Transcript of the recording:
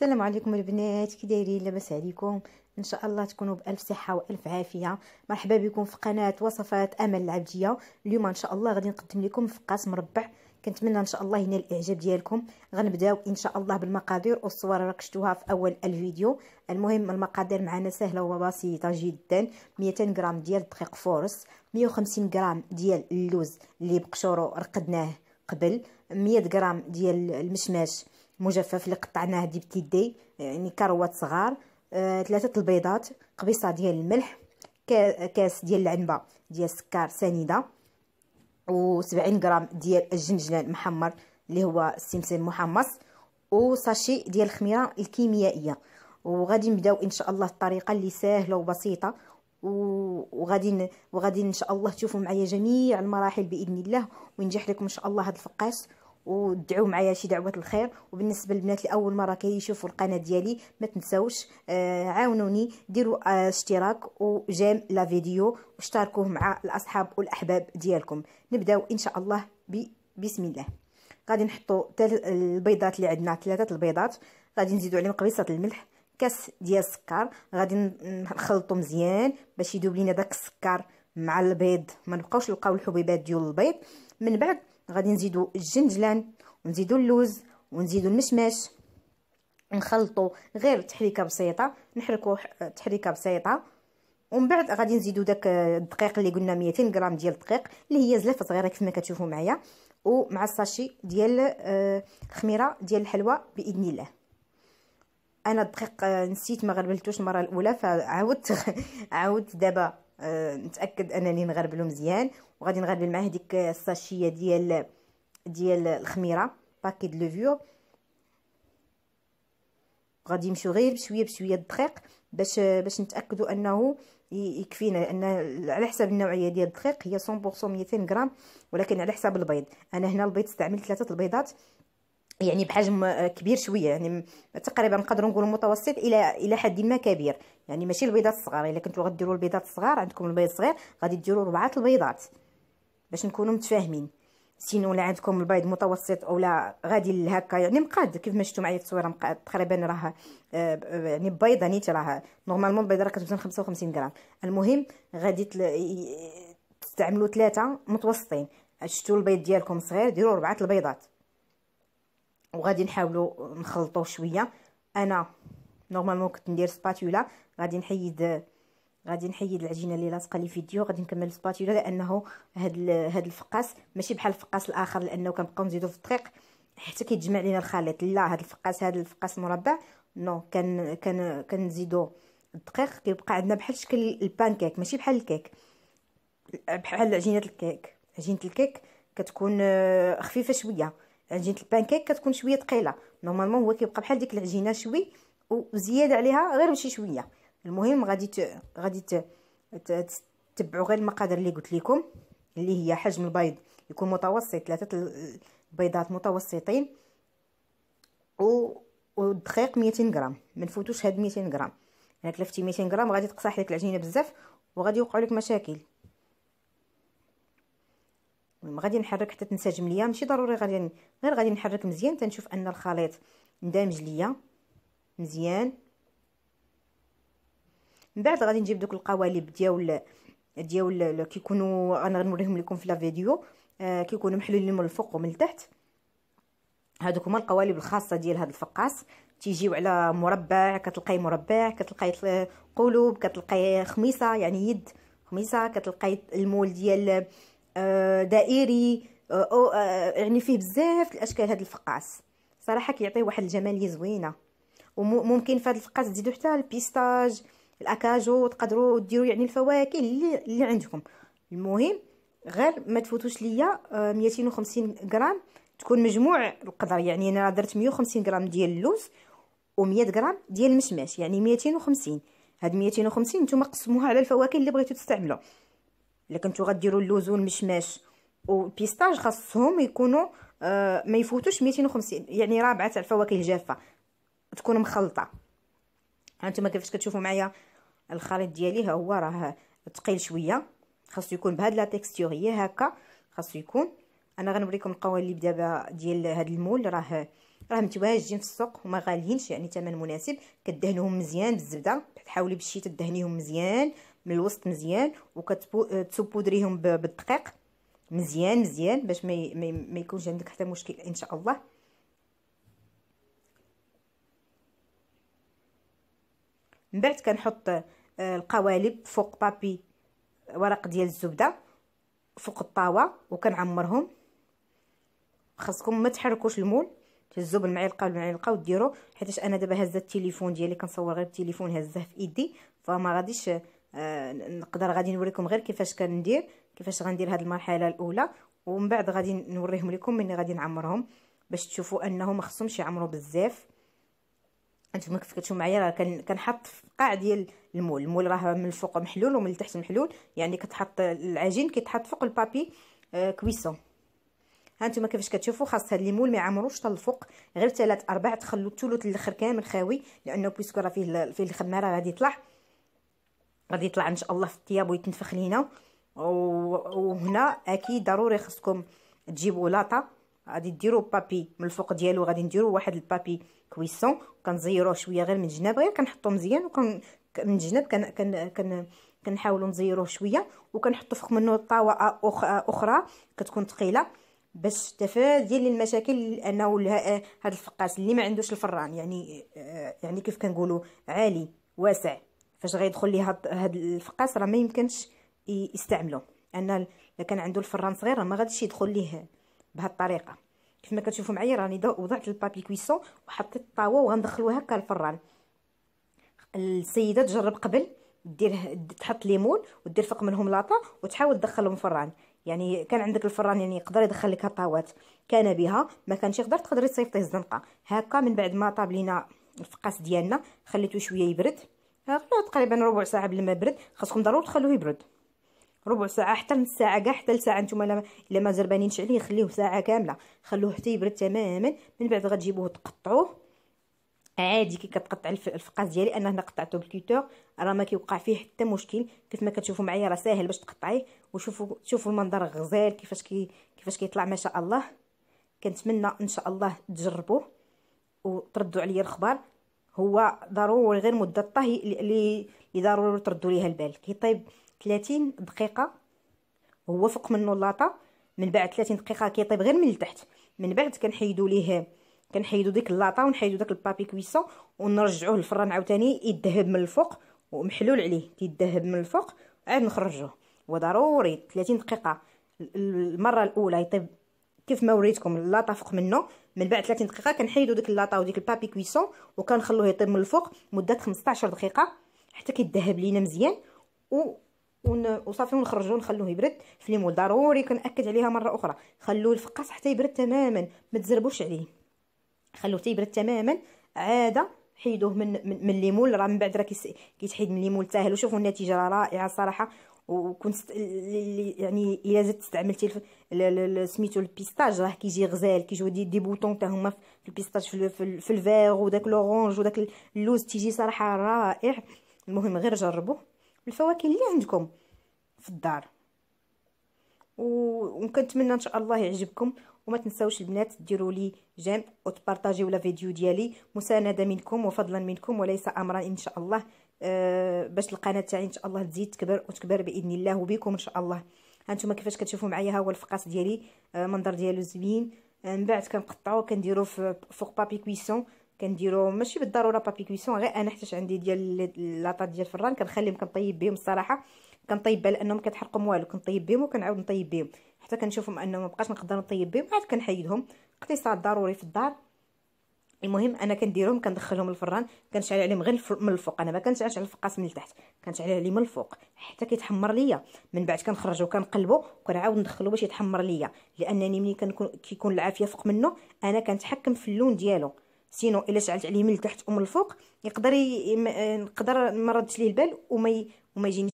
السلام عليكم البنات كي دايرين لاباس عليكم ان شاء الله تكونوا بالف صحه والف عافيه مرحبا بكم في قناه وصفات امل العبديه اليوم ان شاء الله غادي نقدم لكم فقاس مربع كنتمنى ان شاء الله ينال الاعجاب ديالكم غنبداو ان شاء الله بالمقادير والصور راك شفتوها في اول الفيديو المهم المقادير معنا سهله وبسيطه جدا 200 غرام ديال الدقيق فورس 150 غرام ديال اللوز اللي بقشورو رقدناه قبل 100 غرام ديال المشماش مجفف اللي قطعناه دي بتيدي يعني كروات صغار آه ثلاثه البيضات قبيصه ديال الملح كاس ديال العنبه ديال السكر سنيده و70 غرام ديال الجنجلان محمر اللي هو السمسم المحمص وساشي ديال الخميره الكيميائيه وغادي نبداو ان شاء الله الطريقه اللي ساهله وبسيطه وغادي وغادي ان شاء الله تشوفوا معايا جميع المراحل باذن الله وينجح لكم ان شاء الله هذا الفقاس ودعوا معايا شي دعوات الخير وبالنسبه للبنات اللي اول مره كيشوفوا القناه ديالي ما تنساوش آه، عاونوني ديروا آه، اشتراك وجيم لا فيديو واشتركوه مع الاصحاب والاحباب ديالكم نبداو ان شاء الله بسم الله غادي نحطوا البيضات اللي عندنا ثلاثه البيضات غادي نزيدوا عليهم قبيصه الملح كاس ديال السكر غادي نخلطو مزيان باش يذوب لينا داك السكر مع البيض ما نبقاوش نلقاو الحبيبات ديال البيض من بعد غادي نزيدو الجنجلان ونزيدو اللوز ونزيدو المشماش نخلطو غير تحريكه بسيطه نحركو تحريكه بسيطه ومن بعد غادي نزيدو داك الدقيق اللي قلنا 200 غرام ديال الدقيق اللي هي زلافه صغيره كيف ما كتشوفوا معايا ومع الساشي ديال الخميره آه، ديال الحلوى باذن الله انا الدقيق آه، نسيت ما غلبلتوش المره الاولى فعاودت عاودت دابا أه نتاكد انني نغربلو مزيان وغادي نغربل معاه ديك الساشيه ديال ديال الخميره باكي د لوفيو غادي يمشيو غير بشويه بشويه الدقيق باش باش نتاكدوا انه يكفينا لان على حساب النوعيه ديال الدقيق هي 100% 200 غرام ولكن على حساب البيض انا هنا البيض استعملت ثلاثه البيضات يعني بحجم كبير شويه يعني تقريبا نقدروا نقولوا متوسط الى الى حد ما كبير يعني ماشي البيضات الصغار الا كنتو غديروا البيضات الصغار عندكم البيض صغير غادي ديروا ربعه البيضات باش نكونوا متفاهمين سينو لا عندكم البيض متوسط اولا غادي هكا يعني مقاد كيف ما شفتوا معايا التصويره مقاد تقريبا راه آه، يعني بيضه نيت راه نورمالمون البيضه راه كتوزن 55 غرام المهم غادي تستعملوا ثلاثه متوسطين شفتوا البيض ديالكم صغير ديروا ربعه البيضات وغادي نحاولو نخلطو شويه انا نورمالمون كنت ندير سباتولا غادي نحيد غادي نحيد العجينه اللي لاصقه لي فيديو غادي نكمل سباتولا لانه هاد هاد الفقاس ماشي بحال الفقاس الاخر لانه كنبقاو نزيدو في الطريق حتى كيتجمع لينا الخليط لا هاد الفقاس هاد الفقاس مربع نو كان كان كنزيدو الدقيق كيبقى عندنا بحال شكل البانكيك ماشي بحال الكيك بحال عجينه الكيك عجينه الكيك كتكون آه، خفيفه شويه عجينه البانكيك كتكون شويه ثقيله نورمالمون هو كيبقى بحال ديك العجينه شوي وزياده عليها غير ماشي شويه المهم غادي ت... غادي ت... ت... تتبعوا غير المقادير اللي قلت لكم اللي هي حجم البيض يكون متوسط ثلاثه البيضات متوسطين و والدقيق 200 غرام ما نفوتوش هاد 200 غرام الا كلفتي 200 غرام غادي تقصح لك العجينه بزاف وغادي يوقعوا لك مشاكل غادي نحرك حتى تنسجم ليا ماشي ضروري غادي غير غادي نحرك مزيان تنشوف ان الخليط اندمج ليا مزيان من بعد غادي نجيب دوك القوالب ديال ديال كيكونوا انا غنوريهم لكم في لا فيديو آه، كيكونوا محلولين من الفوق ومن التحت هادوك هما القوالب الخاصه ديال هاد الفقاس تيجيو على مربع كتلقاي مربع كتلقاي قلوب كتلقاي خميصه يعني يد خميصه كتلقاي المول ديال آه، دائري آه، آه، يعني فيه بزاف الاشكال هذا الفقاس صراحه كيعطي واحد الجماليه زوينه وممكن في هذا الفقاس تزيدوا حتى البيستاج الاكاجو تقدروا ديروا يعني الفواكه اللي, اللي عندكم المهم غير ما تفوتوش ليا 250 غرام تكون مجموع القدر يعني انا درت 150 غرام ديال اللوز و100 غرام ديال المشماش يعني 250 هاد 250 نتوما قسموها على الفواكه اللي بغيتو تستعملوا الا كنتو غديروا اللوز والمشماش والبيستاج خاصهم يكونوا آه ما يفوتوش 250 يعني رابعه تاع الفواكه الجافه تكون مخلطه هانتوما كيفاش كتشوفوا معايا الخليط ديالي ها هو راه ثقيل شويه خاصو يكون بهاد لا تيكستور هي هكا خاصو يكون انا غنوريكم القوالب دابا ديال هاد المول راه راه متواجدين في السوق وما غاليينش يعني ثمن مناسب كدهنهم مزيان بالزبده تحاولي بالشي تدهنيهم مزيان من الوسط مزيان وكتبودريهم آه، بالدقيق مزيان مزيان باش ما ما يكونش عندك حتى مشكل ان شاء الله من بعد كنحط آه، القوالب فوق بابي آه، ورق ديال الزبده فوق الطاوه وكنعمرهم خاصكم ما تحركوش المول تهزوا بالمعلقه بالمعلقه وديروا حيت انا دابا هزت التليفون ديالي كنصور غير التليفون هزه في ايدي فما غاديش آه نقدر غادي نوريكم غير كيفاش كندير كيفاش غندير هذه المرحله الاولى ومن بعد غادي نوريهم لكم ملي غادي نعمرهم باش تشوفوا انه ما خصهمش يعمروا بزاف انتما كيف كتشوفوا معايا راه كنحط في قاع ديال المول المول راه من الفوق محلول ومن التحت محلول يعني كتحط العجين كيتحط فوق البابي آه كويسون هانتوما كيفاش كتشوفوا خاص هاد مول ما يعمروش حتى الفوق غير ثلاث ارباع تخلو الثلث الاخر كامل خاوي لانه بيسكو راه فيه فيه الخماره غادي يطلع غادي يطلع ان شاء الله في الثياب ويتنفخ لينا وهنا اكيد ضروري خصكم تجيبوا لاطا غادي ديروا بابي من الفوق ديالو غادي نديروا واحد البابي كويسون كنزيروه شويه غير من الجناب غير كنحطوه مزيان وكن من الجناب كن كن كن كنحاولوا نزيروه شويه وكنحطوا فوق منه طاوه أخ اخرى كتكون ثقيله باش تفادي للمشاكل لانه هذا الفقاس اللي ما عندوش الفران يعني آه، يعني كيف كنقولوا عالي واسع فاش غيدخل ليه هاد الفقاس راه ما يمكنش يستعملو ان الا كان عنده الفران صغير ما غاديش يدخل ليه بهاد الطريقه كيف ما كتشوفوا معايا راني وضعت البابي كويسون وحطيت الطاوه وغندخلوها هكا الفران السيده تجرب قبل دير تحط ليمون ودير فوق منهم لاطا وتحاول تدخلهم الفران يعني كان عندك الفران يعني يقدر يدخل لك الطاوات كان بها ما كانش يقدر تقدري تصيفطيه الزنقه هكا من بعد ما طاب لينا الفقاس ديالنا خليته شويه يبرد غنوض تقريبا ربع ساعه بلا ما برد خاصكم ضروري تخلوه يبرد ربع ساعه حتى نص ساعه كاع حتى لساعه نتوما الا الا مازال عليه خليوه ساعه كامله خلوه حتى يبرد تماما من بعد غتجيبوه تقطعوه عادي كي كتقطع الفقاس ديالي انا هنا قطعته بالكيتور راه ما كيوقع فيه حتى مشكل كيف ما كتشوفوا معايا راه ساهل باش تقطعيه وشوفوا شوفوا المنظر غزال كيفاش كي كيفاش كيطلع ما شاء الله كنتمنى ان شاء الله تجربوه وتردوا عليا الخبر هو ضروري غير مده الطهي اللي ضروري تردوا ليها البال كيطيب 30 دقيقه هو فوق منه اللاطه من بعد 30 دقيقه كيطيب غير من التحت من بعد كنحيدوا ليه كنحيدوا ديك اللاطه ونحيدوا داك البابي كويسون ونرجعوه للفران عاوتاني يذهب من الفوق ومحلول عليه كيذهب من الفوق عاد نخرجوه وضروري 30 دقيقه المره الاولى يطيب كيف ما وريتكم اللاطه فوق منه من بعد 30 دقيقه كنحيدو ديك اللاطه وديك البابي كويسون وكنخلوه يطيب من الفوق مده 15 دقيقه حتى كيذهب لينا مزيان و ون... وصافي ونخرجوه نخلوه يبرد في ليمول ضروري كنأكد عليها مره اخرى خلوه الفقاس حتى يبرد تماما ما تزربوش عليه خلوه حتى يبرد تماما عاده حيدوه من من, من الليمون راه من بعد راه كيتحيد من الليمون تاهل وشوفوا النتيجه رائعه صراحه وكنت يعني الا زدت استعملتي سميتو البيستاج راه كيجي غزال كيجيو دي دي بوطون تا هما في البيستاج في, في, في الفير وداك لورونج وداك اللوز تيجي صراحه رائع المهم غير جربوه الفواكه اللي عندكم في الدار وكنتمنى ان شاء الله يعجبكم وما تنساوش البنات ديروا لي جيم وتبارطاجيو لا فيديو ديالي مسانده منكم وفضلا منكم وليس امرا ان شاء الله آه، باش القناه تاعي ان شاء الله تزيد تكبر وتكبر باذن الله وبكم ان شاء الله هانتوما كيفاش كتشوفوا معايا ها هو الفقاس ديالي آه، منظر ديالو زوين آه، من بعد كنقطعوه كنديرو فوق بابي كويسون كنديرو ماشي بالضروره بابي كويسون غير انا حتى عندي ديال لاطا ديال الفران كنخليهم كنطيب بهم الصراحه كنطيب بها لانهم كتحرقهم والو كنطيب بهم وكنعاود نطيب بهم حتى كنشوفهم انهم مابقاش نقدر نطيب بهم عاد كنحيدهم اقتصاد ضروري في الدار المهم انا كنديرهم كندخلهم الفران كنشعل عليهم غير من الفوق انا ما كنشعلش على الفقاس من التحت كنشعل عليه من الفوق حتى كيتحمر ليا من بعد كنخرجو كنقلبو وكنعاود ندخلو باش يتحمر ليا لانني ملي كنكون كيكون العافيه فوق منه انا كنتحكم في اللون ديالو سينو الا شعلت عليه من التحت ومن الفوق يقدر ي... آه، نقدر ما ردش ليه البال وما ي... وما يجيني